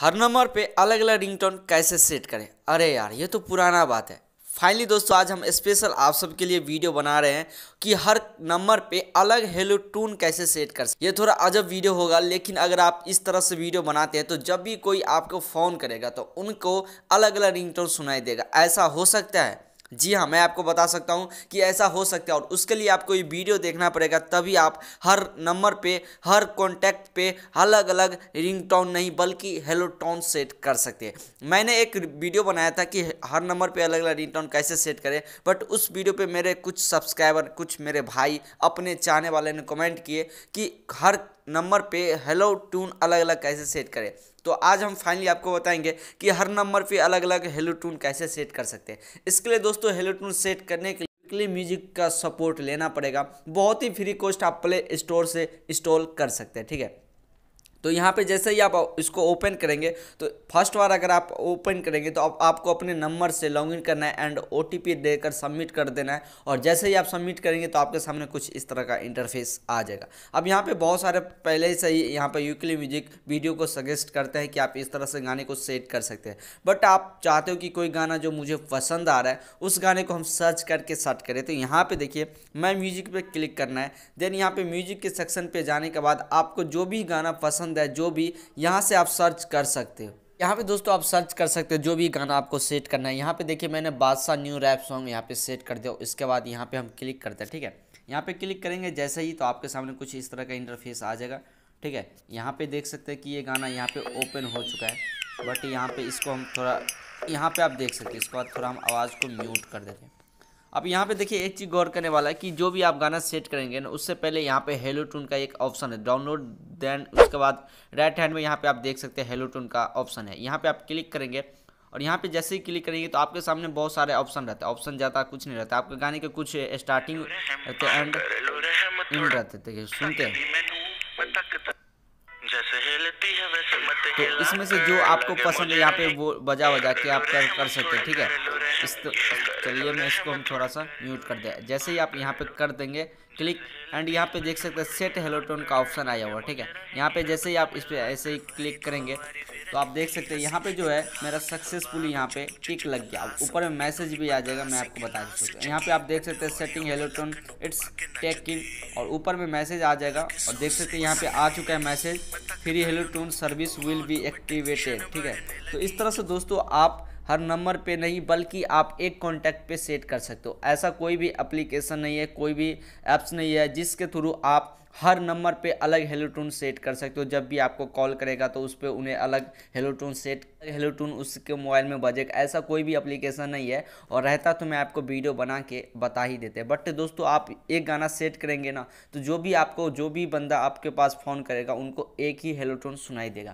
हर number पे अलग अलग रिंगटोन कैसे सेट करें अरे यार ये तो पुराना बात है फाइनली दोस्तों आज हम स्पेशल आप सबके लिए वीडियो बना रहे हैं कि हर नंबर पे अलग हेलो टून कैसे सेट कर ये थोड़ा अजब वीडियो होगा लेकिन अगर आप इस तरह से वीडियो बनाते हैं तो जब भी कोई आपको फ़ोन करेगा तो उनको अलग अलग रिंगटोन सुनाई देगा ऐसा हो सकता है जी हाँ मैं आपको बता सकता हूँ कि ऐसा हो सकता है और उसके लिए आपको ये वीडियो देखना पड़ेगा तभी आप हर नंबर पे हर कॉन्टैक्ट पे अलग अलग रिंग टोन नहीं बल्कि हेलो टोन सेट कर सकते हैं मैंने एक वीडियो बनाया था कि हर नंबर पे अलग अलग रिंग टोन कैसे सेट करें बट उस वीडियो पे मेरे कुछ सब्सक्राइबर कुछ मेरे भाई अपने चाहने वाले ने कॉमेंट किए कि हर नंबर पे हेलो टून अलग अलग कैसे सेट करें तो आज हम फाइनली आपको बताएंगे कि हर नंबर पे अलग अलग हेलो टून कैसे सेट कर सकते हैं इसके लिए दोस्तों हेलो टून सेट करने के लिए लिए म्यूजिक का सपोर्ट लेना पड़ेगा बहुत ही फ्री कॉस्ट आप प्ले स्टोर से इंस्टॉल कर सकते हैं ठीक है तो यहाँ पे जैसे ही आप इसको ओपन करेंगे तो फर्स्ट बार अगर आप ओपन करेंगे तो आप, आपको अपने नंबर से लॉगिन करना है एंड ओ देकर सबमिट कर देना है और जैसे ही आप सबमिट करेंगे तो आपके सामने कुछ इस तरह का इंटरफेस आ जाएगा अब यहाँ पे बहुत सारे पहले से ही यहाँ पे यूक्ली म्यूजिक वीडियो को सजेस्ट करते हैं कि आप इस तरह से गाने को सेट कर सकते हैं बट आप चाहते हो कि कोई गाना जो मुझे पसंद आ रहा है उस गाने को हम सर्च करके सर्ट करें तो यहाँ पर देखिए मैं म्यूजिक पर क्लिक करना है देन यहाँ पर म्यूजिक के सेक्शन पर जाने के बाद आपको जो भी गाना पसंद पसंद है जो भी यहाँ से आप सर्च कर सकते हो यहाँ पे दोस्तों आप सर्च कर सकते हो जो भी गाना आपको सेट करना है यहाँ पे देखिए मैंने बादशाह न्यू रैप सॉन्ग यहाँ पे सेट कर दिया इसके बाद यहाँ पे हम क्लिक करते हैं ठीक है यहाँ पे क्लिक करेंगे जैसे ही तो आपके सामने कुछ इस तरह का इंटरफेस आ जाएगा ठीक है यहाँ पे देख सकते हैं कि ये गाना यहाँ पे ओपन हो चुका है बट यहाँ पे इसको हम थोड़ा यहाँ पे आप देख सकते हैं इसके बाद थोड़ा हम आवाज़ को म्यूट कर देते हैं अब यहाँ पे देखिए एक चीज़ गौर करने वाला है कि जो भी आप गाना सेट करेंगे ना उससे पहले यहाँ पे हेलो टून का एक ऑप्शन है डाउनलोड देन उसके बाद राइट हैंड में यहाँ पे आप देख सकते हैं हेलो टून का ऑप्शन है यहाँ पे आप क्लिक करेंगे और यहाँ पे जैसे ही क्लिक करेंगे तो आपके सामने बहुत सारे ऑप्शन रहते हैं ऑप्शन ज़्यादा कुछ नहीं रहता आपके गाने के कुछ स्टार्टिंग रहते एंड इन रहते सुनते हैं तो इसमें से जो आपको पसंद है यहाँ पे वो बजा बजा के आप कर कर सकते हैं ठीक है इस तो, चलिए मैं इसको हम थोड़ा सा म्यूट कर दें जैसे ही आप यहाँ पे कर देंगे क्लिक एंड यहाँ पे देख सकते हैं सेट हेलोटोन का ऑप्शन आया हुआ ठीक है यहाँ पे जैसे ही आप इस पर ऐसे ही क्लिक करेंगे तो आप देख सकते हैं यहाँ पे जो है मेरा सक्सेसफुली यहाँ पे टिक लग गया ऊपर में मैसेज भी आ जाएगा मैं आपको बता सकता हूँ यहाँ पे आप देख सकते हैं सेटिंग हेलोटोन इट्स टेकिंग और ऊपर में मैसेज आ जाएगा और देख सकते हैं यहाँ पे आ चुका है message free hello tune service will be activated ठीक है तो इस तरह से दोस्तों आप हर नंबर पे नहीं बल्कि आप एक कॉन्टैक्ट पे सेट कर सकते हो ऐसा कोई भी एप्लीकेशन नहीं है कोई भी ऐप्स नहीं है जिसके थ्रू आप हर नंबर पे अलग हेलोटून सेट कर सकते हो जब भी आपको कॉल करेगा तो उस पर उन्हें अलग हेलोटोन सेट हेलोटून उसके मोबाइल में बजेगा ऐसा कोई भी अप्लीकेशन नहीं है और रहता तो मैं आपको वीडियो बना के बता ही देते बट दोस्तों आप एक गाना सेट करेंगे ना तो जो भी आपको जो भी बंदा आपके पास फ़ोन करेगा उनको एक ही हेलोटून सुनाई देगा